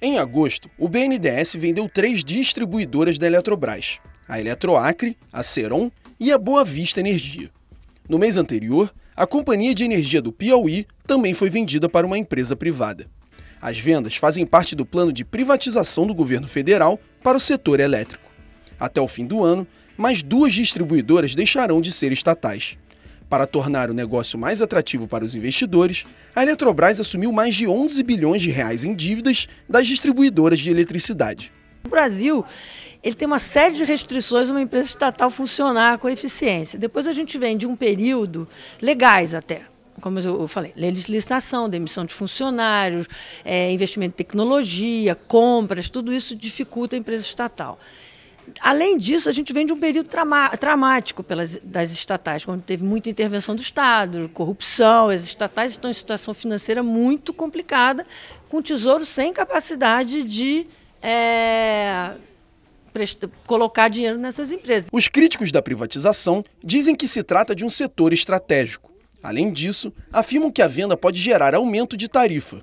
Em agosto, o BNDES vendeu três distribuidoras da Eletrobras: a Eletroacre, a Ceron e a Boa Vista Energia. No mês anterior, a Companhia de Energia do Piauí também foi vendida para uma empresa privada. As vendas fazem parte do plano de privatização do governo federal para o setor elétrico. Até o fim do ano, mais duas distribuidoras deixarão de ser estatais. Para tornar o negócio mais atrativo para os investidores, a Eletrobras assumiu mais de 11 bilhões de reais em dívidas das distribuidoras de eletricidade. O Brasil ele tem uma série de restrições uma empresa estatal funcionar com eficiência. Depois a gente vem de um período legais até, como eu falei, legislação, demissão de funcionários, é, investimento em tecnologia, compras, tudo isso dificulta a empresa estatal além disso, a gente vem de um período traumático pelas, das estatais, quando teve muita intervenção do Estado, corrupção. As estatais estão em situação financeira muito complicada, com o Tesouro sem capacidade de é, colocar dinheiro nessas empresas. Os críticos da privatização dizem que se trata de um setor estratégico. Além disso, afirmam que a venda pode gerar aumento de tarifa.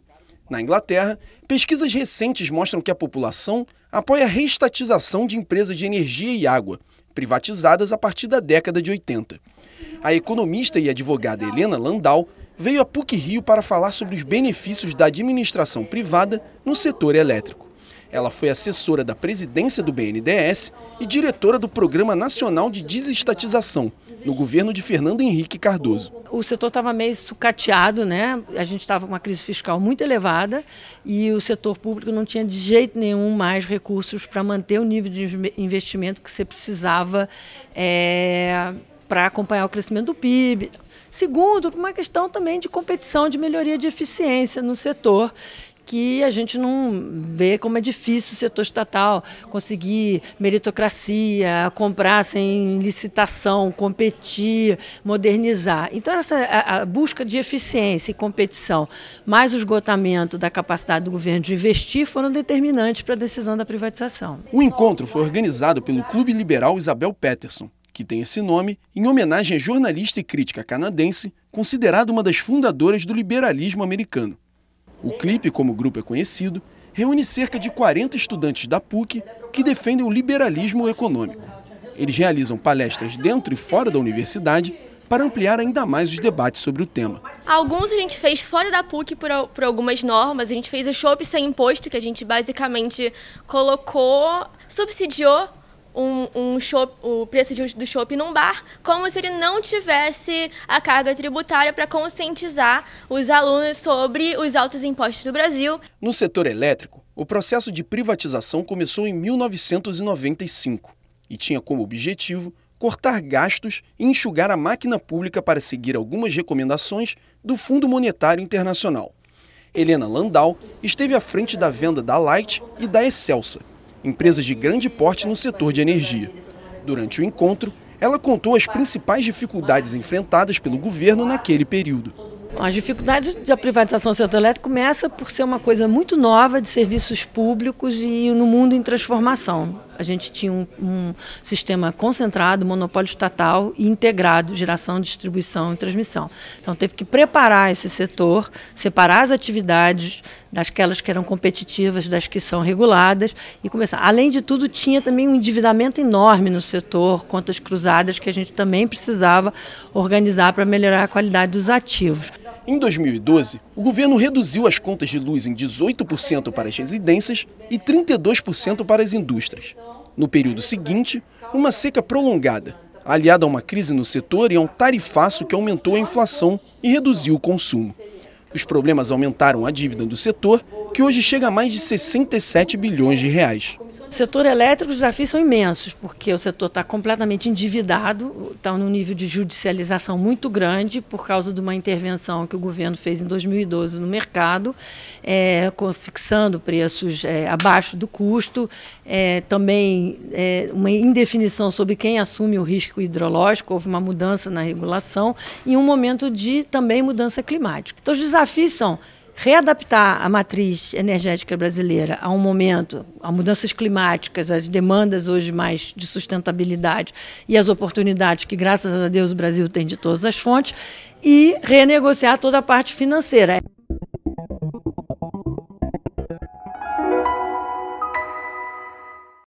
Na Inglaterra, pesquisas recentes mostram que a população apoia a reestatização de empresas de energia e água, privatizadas a partir da década de 80. A economista e advogada Helena Landau veio a PUC Rio para falar sobre os benefícios da administração privada no setor elétrico. Ela foi assessora da presidência do BNDES e diretora do Programa Nacional de Desestatização, no governo de Fernando Henrique Cardoso. O setor estava meio sucateado, né? A gente estava com uma crise fiscal muito elevada e o setor público não tinha de jeito nenhum mais recursos para manter o nível de investimento que você precisava é, para acompanhar o crescimento do PIB. Segundo, por uma questão também de competição, de melhoria de eficiência no setor que a gente não vê como é difícil o setor estatal conseguir meritocracia, comprar sem licitação, competir, modernizar. Então, essa a, busca de eficiência e competição, mais o esgotamento da capacidade do governo de investir, foram determinantes para a decisão da privatização. O encontro foi organizado pelo Clube Liberal Isabel Peterson, que tem esse nome em homenagem à jornalista e crítica canadense, considerada uma das fundadoras do liberalismo americano. O clipe, como o grupo é conhecido, reúne cerca de 40 estudantes da PUC que defendem o liberalismo econômico. Eles realizam palestras dentro e fora da universidade para ampliar ainda mais os debates sobre o tema. Alguns a gente fez fora da PUC por, por algumas normas. A gente fez o shopping sem imposto, que a gente basicamente colocou, subsidiou um, um shop, o preço de, do shopping num bar, como se ele não tivesse a carga tributária para conscientizar os alunos sobre os altos impostos do Brasil. No setor elétrico, o processo de privatização começou em 1995 e tinha como objetivo cortar gastos e enxugar a máquina pública para seguir algumas recomendações do Fundo Monetário Internacional. Helena Landau esteve à frente da venda da Light e da Excelsa, empresas de grande porte no setor de energia. Durante o encontro, ela contou as principais dificuldades enfrentadas pelo governo naquele período. As dificuldades da privatização do setor elétrico começa por ser uma coisa muito nova de serviços públicos e no mundo em transformação a gente tinha um, um sistema concentrado, monopólio estatal e integrado, geração, distribuição e transmissão. Então teve que preparar esse setor, separar as atividades daquelas que eram competitivas, das que são reguladas e começar. Além de tudo, tinha também um endividamento enorme no setor, contas cruzadas que a gente também precisava organizar para melhorar a qualidade dos ativos. Em 2012, o governo reduziu as contas de luz em 18% para as residências e 32% para as indústrias. No período seguinte, uma seca prolongada, aliada a uma crise no setor e a um tarifaço que aumentou a inflação e reduziu o consumo. Os problemas aumentaram a dívida do setor que hoje chega a mais de 67 bilhões de reais. O setor elétrico, os desafios são imensos, porque o setor está completamente endividado, está num nível de judicialização muito grande por causa de uma intervenção que o governo fez em 2012 no mercado, é, fixando preços é, abaixo do custo, é, também é, uma indefinição sobre quem assume o risco hidrológico, houve uma mudança na regulação e um momento de também mudança climática. Então os desafios são readaptar a matriz energética brasileira a um momento, a mudanças climáticas, as demandas hoje mais de sustentabilidade e as oportunidades que, graças a Deus, o Brasil tem de todas as fontes, e renegociar toda a parte financeira.